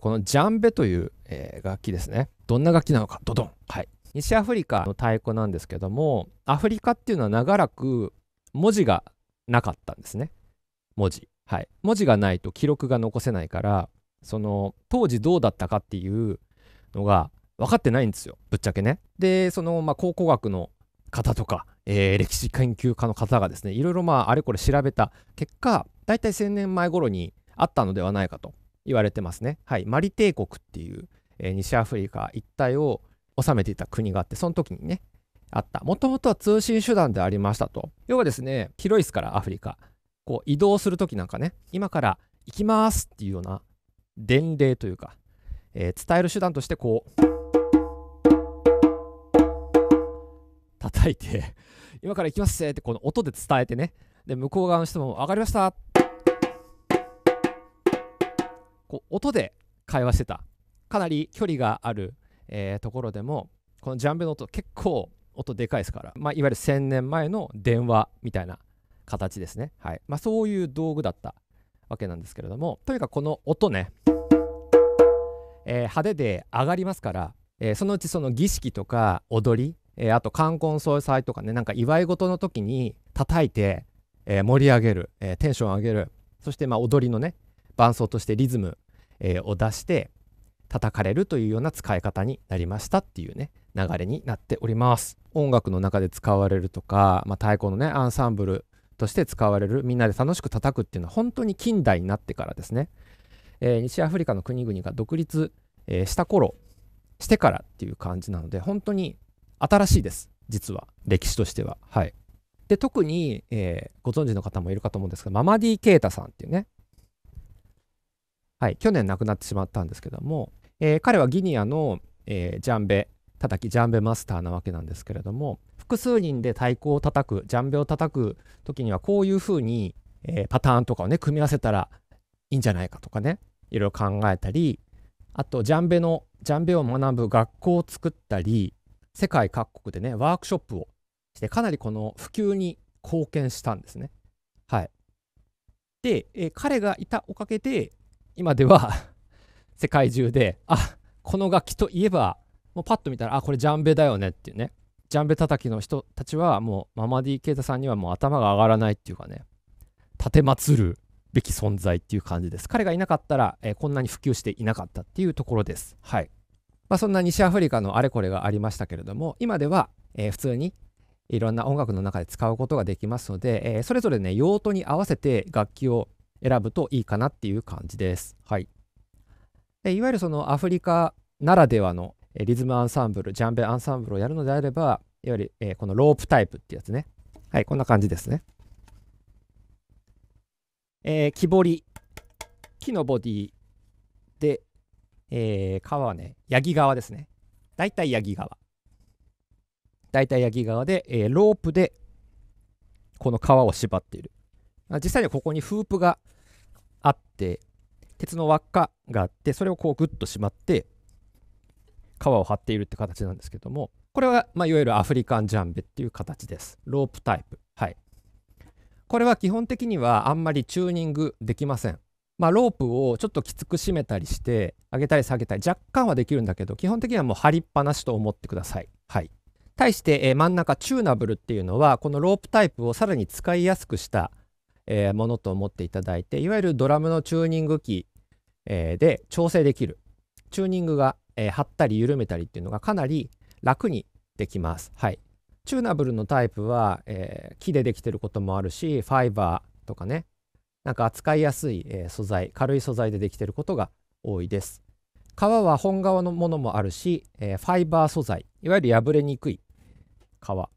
このジャンベという、えー、楽器ですねどんな楽器なのかドドンはい西アフリカの太鼓なんですけどもアフリカっていうのは長らく文字がなかったんですね文字はい文字がないと記録が残せないからその当時どうだったかっていうのが分かってないんですよぶっちゃけねでその、まあ、考古学の方とか、えー、歴史研究家の方がですねいろいろまああれこれ調べた結果大体1,000年前頃にあったのではないかと言われてますね。はい、マリ帝国っていう、えー、西アフリカ一帯を治めていた国があって、その時にね、あった。もともとは通信手段でありましたと。要はですね、広いですからアフリカ。こう移動する時なんかね、今から行きますっていうような伝令というか、えー、伝える手段としてこう、叩いて、今から行きますってこの音で伝えてね、で、向こう側の人も上がりましたっこう音で会話してたかなり距離がある、えー、ところでもこのジャンベの音結構音でかいですから、まあ、いわゆる1000年前の電話みたいな形ですね、はいまあ、そういう道具だったわけなんですけれどもとにかくこの音ね、えー、派手で上がりますから、えー、そのうちその儀式とか踊り、えー、あと冠婚葬祭とかねなんか祝い事の時に叩いて、え盛り上げる、えテンション上げるそしてま踊りのね伴奏としてリズム、えー、を出して叩かれるというような使い方になりましたっていうね流れになっております音楽の中で使われるとか、まあ、太鼓のねアンサンブルとして使われるみんなで楽しく叩くっていうのは本当に近代になってからですね、えー、西アフリカの国々が独立、えー、した頃してからっていう感じなので本当に新しいです実は歴史としてははいで特に、えー、ご存知の方もいるかと思うんですがママディ・ケータさんっていうねはい、去年亡くなってしまったんですけども、えー、彼はギニアの、えー、ジャンベ叩きジャンベマスターなわけなんですけれども複数人で太鼓を叩くジャンベを叩く時にはこういうふうに、えー、パターンとかをね組み合わせたらいいんじゃないかとかねいろいろ考えたりあとジャンベのジャンベを学ぶ学校を作ったり世界各国でねワークショップをしてかなりこの普及に貢献したんですね。はい、で、えー、彼がいたおかげで今では世界中であこの楽器といえばもうパッと見たらあこれジャンベだよねっていうねジャンベ叩きの人たちはもうママディケイタさんにはもう頭が上がらないっていうかね立てまつるべき存在っていう感じです彼がいなかったら、えー、こんなに普及していなかったっていうところですはい、まあ、そんな西アフリカのあれこれがありましたけれども今では、えー、普通にいろんな音楽の中で使うことができますので、えー、それぞれね用途に合わせて楽器を選ぶといいかなっていう感じです。はい、でいわゆるそのアフリカならではのリズムアンサンブルジャンベアンサンブルをやるのであればいわゆる、えー、このロープタイプってやつねはいこんな感じですね。えー、木彫り木のボディで、えー、皮はねヤギ川ですねだいたいヤギ川だいたいヤギ川で、えー、ロープでこの皮を縛っている実際にはここにフープがあって鉄の輪っかがあってそれをこうグッとしまって皮を張っているって形なんですけどもこれは、まあ、いわゆるアフリカンジャンベっていう形ですロープタイプはいこれは基本的にはあんまりチューニングできませんまあ、ロープをちょっときつく締めたりして上げたり下げたり若干はできるんだけど基本的にはもう張りっぱなしと思ってください。はい、対して、え真ん中チューナブルっていうのはこのロープタイプをさらに使いやすくしたえー、ものと思っていただいていわゆるドラムのチューニング機、えー、で調整できるチューニングが、えー、張ったり緩めたりっていうのがかなり楽にできます。はい、チューナブルのタイプは、えー、木でできてることもあるしファイバーとかねなんか扱いやすい、えー、素材軽い素材でできてることが多いです。革は本革のものもあるし、えー、ファイバー素材いわゆる破れにくい革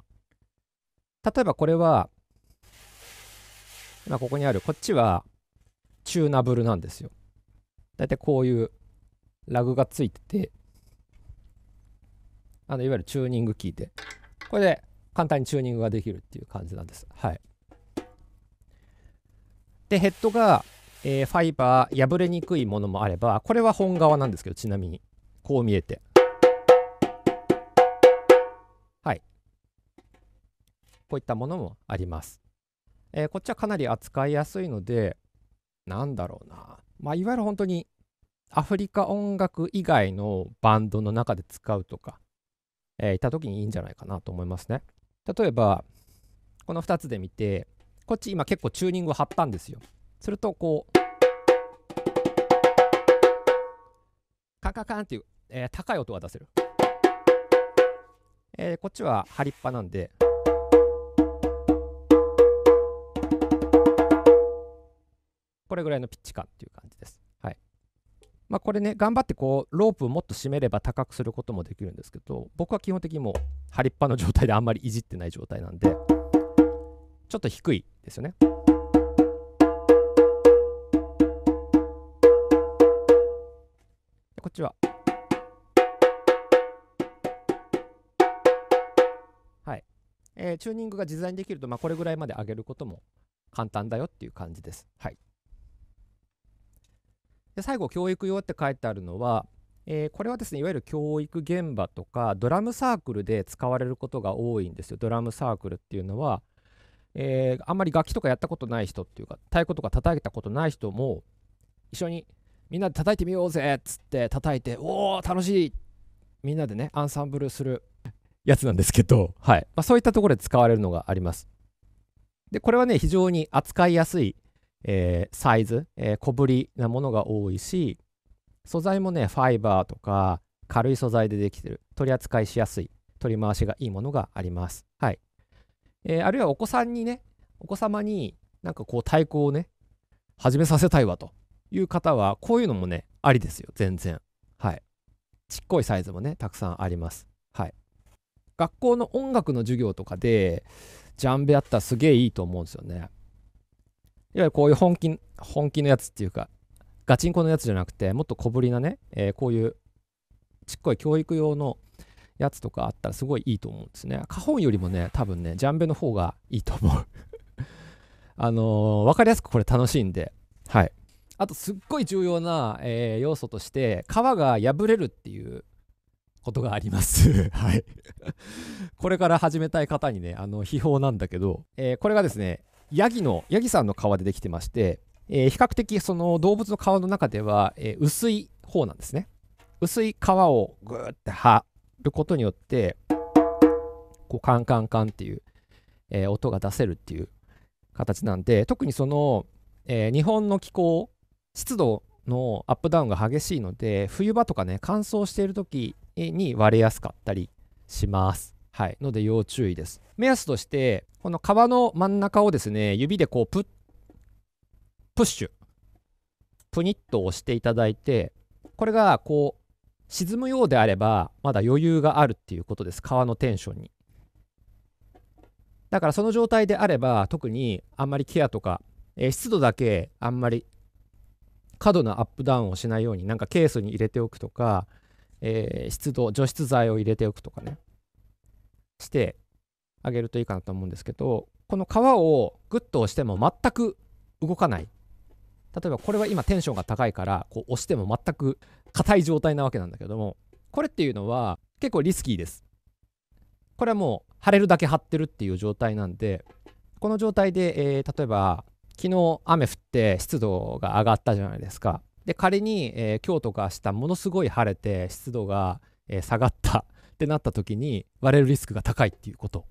例えばこれは今ここにあるこっちはチューナブルなんですよ。だいたいこういうラグがついてて、あのいわゆるチューニングキーで、これで簡単にチューニングができるっていう感じなんです。はい。で、ヘッドが、えー、ファイバー破れにくいものもあれば、これは本側なんですけど、ちなみに。こう見えて。はい。こういったものもあります。えー、こっちはかなり扱いやすいので、なんだろうな、まあ、いわゆる本当にアフリカ音楽以外のバンドの中で使うとか、えー、いた時にいいんじゃないかなと思いますね。例えば、この2つで見て、こっち今結構チューニングを張ったんですよ。すると、こう、カンカンカンっていう、えー、高い音が出せる。えー、こっちは張りっぱなんで。これぐらいのピッチ感っていう感じです。はいまあ、これね頑張ってこうロープをもっと締めれば高くすることもできるんですけど僕は基本的にもう張りっぱの状態であんまりいじってない状態なんでちょっと低いですよね。こっちは。はい。えー、チューニングが自在にできると、まあ、これぐらいまで上げることも簡単だよっていう感じです。はい。で最後教育用って書いてあるのは、えー、これはですねいわゆる教育現場とかドラムサークルで使われることが多いんですよドラムサークルっていうのは、えー、あんまり楽器とかやったことない人っていうか太鼓とか叩いたことない人も一緒にみんなで叩いてみようぜっつって叩いておお楽しいみんなでねアンサンブルするやつなんですけど、はいまあ、そういったところで使われるのがありますでこれはね非常に扱いやすいえー、サイズ、えー、小ぶりなものが多いし素材もねファイバーとか軽い素材でできてる取り扱いしやすい取り回しがいいものがあります。はいえー、あるいはお子さんにねお子様になんかこう太鼓をね始めさせたいわという方はこういうのもねありですよ全然。はいちっこいサイズもねたくさんあります。はい学校の音楽の授業とかでジャンベあったらすげえいいと思うんですよね。いわゆるこういう本気本気のやつっていうかガチンコのやつじゃなくてもっと小ぶりなね、えー、こういうちっこい教育用のやつとかあったらすごいいいと思うんですね。花本よりもね多分ねジャンベの方がいいと思う あのー、分かりやすくこれ楽しいんではい。あとすっごい重要な、えー、要素として皮が破れるっていうことがあります はいこれから始めたい方にねあの秘宝なんだけど、えー、これがですねヤギのヤギさんの皮でできてまして、えー、比較的その動物の皮の中では、えー、薄い方なんですね薄い皮をグーって張ることによってこうカンカンカンっていう、えー、音が出せるっていう形なんで特にその、え日本の気候湿度のアップダウンが激しいので冬場とかね乾燥している時に割れやすかったりしますはい、ので要注意です。目安として、この皮の真ん中をですね、指でこうプッ、プッシュ、プニッと押していただいて、これがこう、沈むようであれば、まだ余裕があるっていうことです。皮のテンションに。だからその状態であれば、特にあんまりケアとか、えー、湿度だけあんまり過度なアップダウンをしないように、なんかケースに入れておくとか、えー、湿度、除湿剤を入れておくとかね。してあげるといいかなと思うんですけどこの皮をグッと押しても全く動かない例えばこれは今テンションが高いからこう押しても全く硬い状態なわけなんだけどもこれっていうのは結構リスキーですこれはもう腫れるだけ張ってるっていう状態なんでこの状態で、えー、例えば昨日雨降って湿度が上がったじゃないですかで仮に、えー、今日とか明日ものすごい晴れて湿度が、えー、下がったってなった時に割れるリスクが高いっていうこと。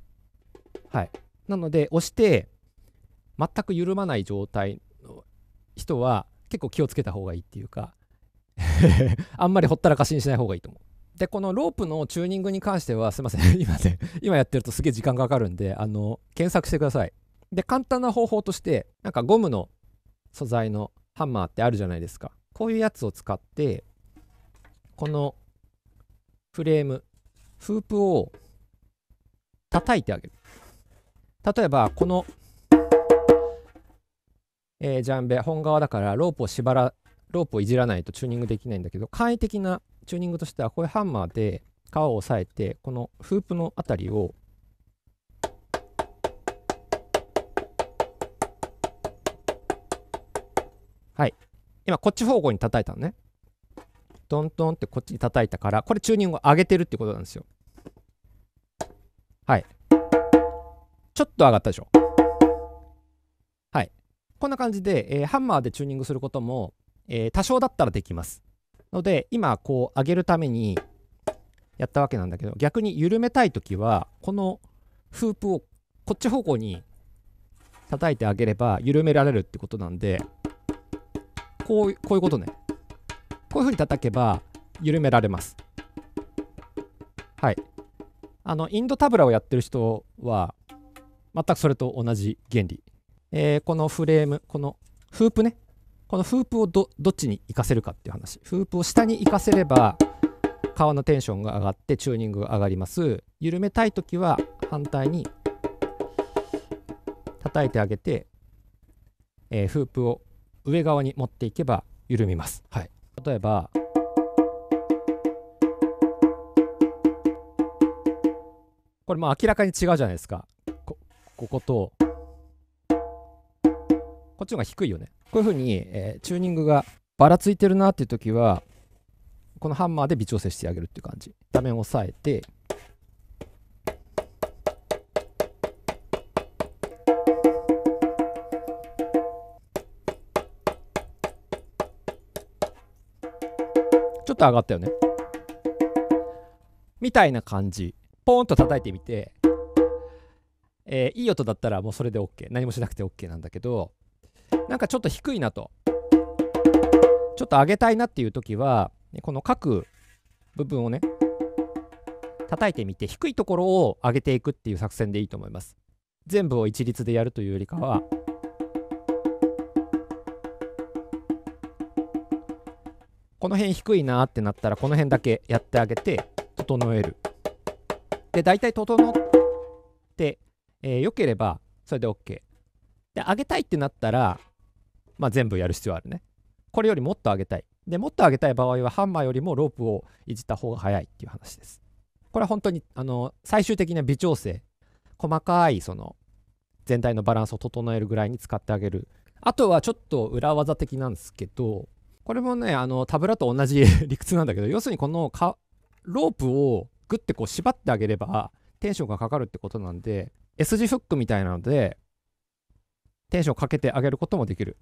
はい、なので押して全く緩まない状態の人は結構気をつけた方がいいっていうか あんまりほったらかしにしない方がいいと思う。でこのロープのチューニングに関してはすいません 今ね今やってるとすげえ時間がかかるんであの検索してください。で簡単な方法としてなんかゴムの素材のハンマーってあるじゃないですかこういうやつを使ってこのフレームフープを叩いてあげる。例えば、この、えー、ジャンベ、本革だからロープを縛ら、ロープをいじらないとチューニングできないんだけど、簡易的なチューニングとしては、こういうハンマーで皮を押さえて、このフープのあたりをはい。今、こっち方向に叩いたのね。トントンってこっちに叩いたからこれチューニングを上げてるってことなんですよはいちょっと上がったでしょはいこんな感じで、えー、ハンマーでチューニングすることも、えー、多少だったらできますので今こう上げるためにやったわけなんだけど逆に緩めたい時はこのフープをこっち方向に叩いてあげれば緩められるってことなんでこうこういうことねこういうふうに叩けば緩められます。はい。あの、インドタブラをやってる人は、全くそれと同じ原理。えー、このフレーム、このフープね。このフープをどっちにいかせるかっていう話。フープを下にいかせれば、革のテンションが上がってチューニングが上がります。緩めたい時は反対に叩いてあげて、えー、フープを上側に持っていけば緩みます。はい例えばこれも明らかに違うじゃないですかここことこっちの方が低いよねこういうふうに、えー、チューニングがばらついてるなっていう時はこのハンマーで微調整してあげるっていう感じ画面を押さえてと上がったよねみたいな感じポーンと叩いてみて、えー、いい音だったらもうそれで OK 何もしなくて OK なんだけどなんかちょっと低いなとちょっと上げたいなっていう時はこの各部分をね叩いてみて低いところを上げていくっていう作戦でいいと思います全部を一律でやるというよりかはこの辺低いなってなったらこの辺だけやってあげて整えるで大体整ってえー、良ければそれで OK で上げたいってなったら、まあ、全部やる必要あるねこれよりもっと上げたいでもっと上げたい場合はハンマーよりもロープをいじった方が早いっていう話ですこれは本当にあの最終的な微調整細かいその全体のバランスを整えるぐらいに使ってあげるあとはちょっと裏技的なんですけどこれもね、あの、タブラと同じ 理屈なんだけど、要するにこのかロープをグッてこう縛ってあげれば、テンションがかかるってことなんで、S 字フックみたいなので、テンションかけてあげることもできる。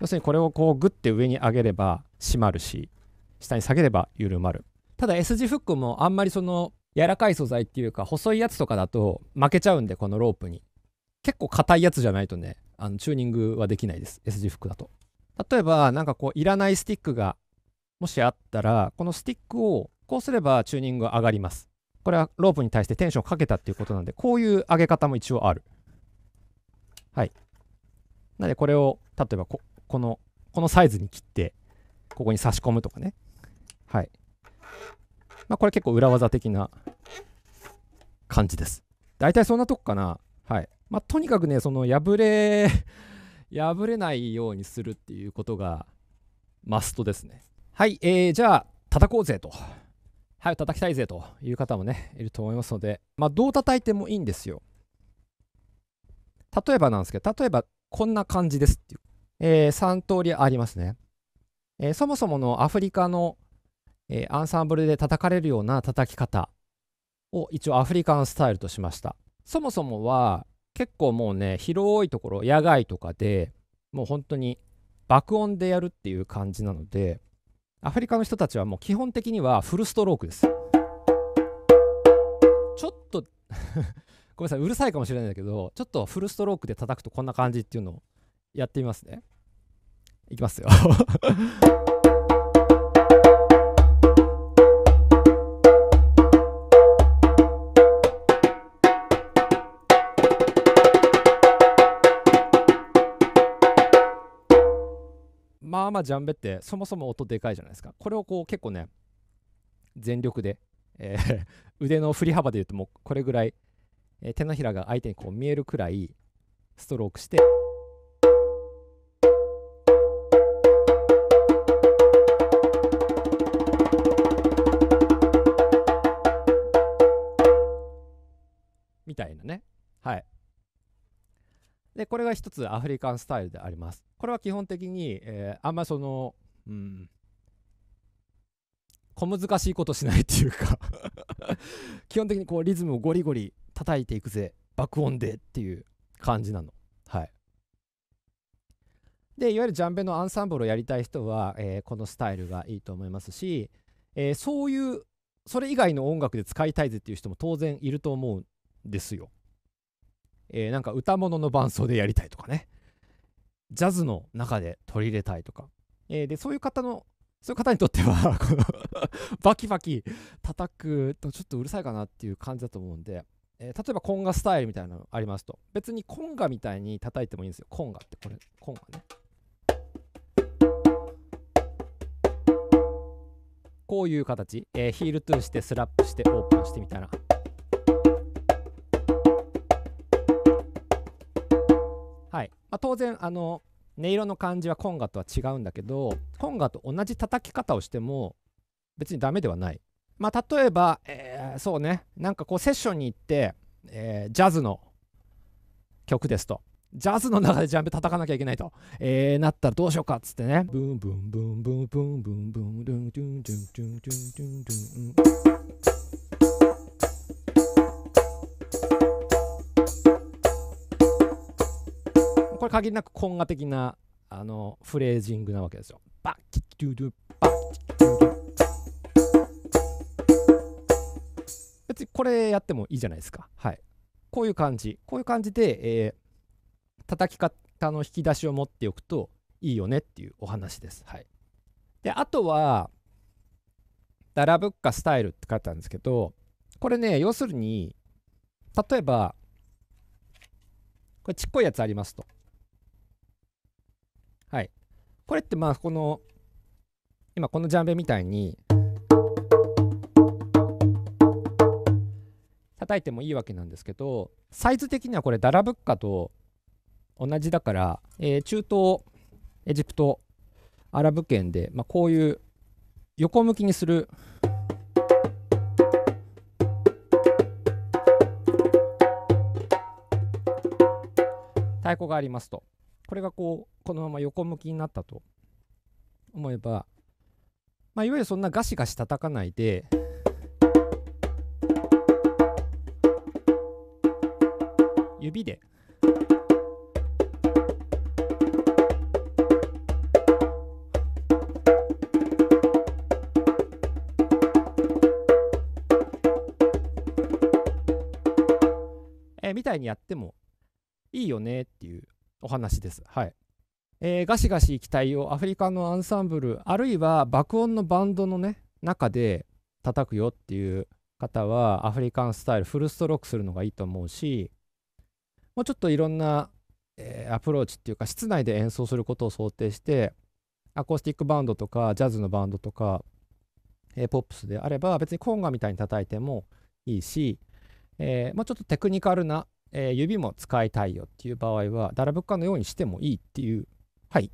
要するにこれをこうグッて上に上げれば締まるし、下に下げれば緩まる。ただ S 字フックもあんまりその柔らかい素材っていうか細いやつとかだと負けちゃうんでこのロープに結構硬いやつじゃないとねあのチューニングはできないです S 字フックだと例えばなんかこういらないスティックがもしあったらこのスティックをこうすればチューニングが上がりますこれはロープに対してテンションをかけたっていうことなんでこういう上げ方も一応あるはいなのでこれを例えばここのこのサイズに切ってここに差し込むとかねはいまあこれ結構裏技的な感じです大体そんなとこかなはいまあとにかくねその破れ破れないようにするっていうことがマストですね。はい、えー、じゃあ叩こうぜと。はい、叩きたいぜという方もね、いると思いますので、まあ、どう叩いてもいいんですよ。例えばなんですけど、例えばこんな感じですっていう。えー、3通りありますね。えー、そもそものアフリカの、えー、アンサンブルで叩かれるような叩き方を一応アフリカンスタイルとしました。そもそもは結構もうね広いところ野外とかでもう本当に爆音でやるっていう感じなのでアフリカの人たちはもう基本的にはフルストロークですちょっと ごめんなさいうるさいかもしれないんだけどちょっとフルストロークで叩くとこんな感じっていうのをやってみますねいきますよあまあジャンベってそもそも音でかいじゃないですかこれをこう結構ね全力で、えー 腕の振り幅で言うともうこれぐらい、えー手のひらが相手にこう見えるくらいストロークして。これが一つアフリカンスタイルでありますこれは基本的に、えー、あんまそのうん小難しいことしないっていうか 基本的にこうリズムをゴリゴリ叩いていくぜ爆音でっていう感じなのはいでいわゆるジャンベのアンサンブルをやりたい人は、えー、このスタイルがいいと思いますし、えー、そういうそれ以外の音楽で使いたいぜっていう人も当然いると思うんですよえー、なんか歌物の伴奏でやりたいとかね、ジャズの中で取り入れたいとか、えー、で、そういう方の、そういう方にとっては バキバキ叩くとちょっとうるさいかなっていう感じだと思うんで、えー、例えばコンガスタイルみたいなのありますと、別にコンガみたいに叩いてもいいんですよ。コンガってこれ、コンガね。こういう形、えー、ヒールトゥーしてスラップしてオープンしてみたいな。あ、当然あの音色の感じはコンガとは違うんだけどコンガと同じ叩き方をしても別にダメではない。まあ、例えば、えー、そうねなんかこうセッションに行って、えー、ジャズの曲ですとジャズの中でジャンプ叩かなきゃいけないと、えー、なったらどうしようかっつってねブンブンブンブンブンブンブンブンブンブンブンブンブンブンブンこれ限りなく懇賀的なあのフレージングなわけですよ。バッキドゥドゥバッキドゥドゥ別にこれやってもいいじゃないですか。はい。こういう感じ。こういう感じで、えー、叩き方の引き出しを持っておくといいよねっていうお話です。はい。で、あとは、ダラブッカスタイルって書いてあるんですけど、これね、要するに、例えば、これちっこいやつありますと。これってまあこの今このジャンベみたいに叩いてもいいわけなんですけどサイズ的にはこれダラブッカと同じだから、えー、中東エジプトアラブ圏で、まあ、こういう横向きにする太鼓がありますと。これがこうこのまま横向きになったと思えば、まあ、いわゆるそんなガシガシ叩かないで指でえみたいにやってもいいよねっていうお話です。はいえー、ガシガシたいよアフリカのアンサンブルあるいは爆音のバンドのね中で叩くよっていう方はアフリカンスタイルフルストロークするのがいいと思うしもうちょっといろんな、えー、アプローチっていうか室内で演奏することを想定してアコースティックバンドとかジャズのバンドとか、えー、ポップスであれば別にコンガみたいに叩いてもいいし、えー、もうちょっとテクニカルなえー、指も使いたいよっていう場合は、ダラブッカのようにしてもいいっていう、はい。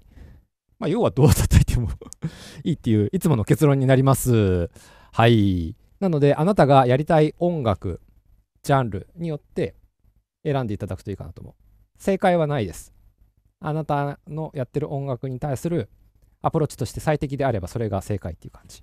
まあ、要はどう叩いても いいっていう、いつもの結論になります。はい。なので、あなたがやりたい音楽、ジャンルによって選んでいただくといいかなと思う。正解はないです。あなたのやってる音楽に対するアプローチとして最適であればそれが正解っていう感じ。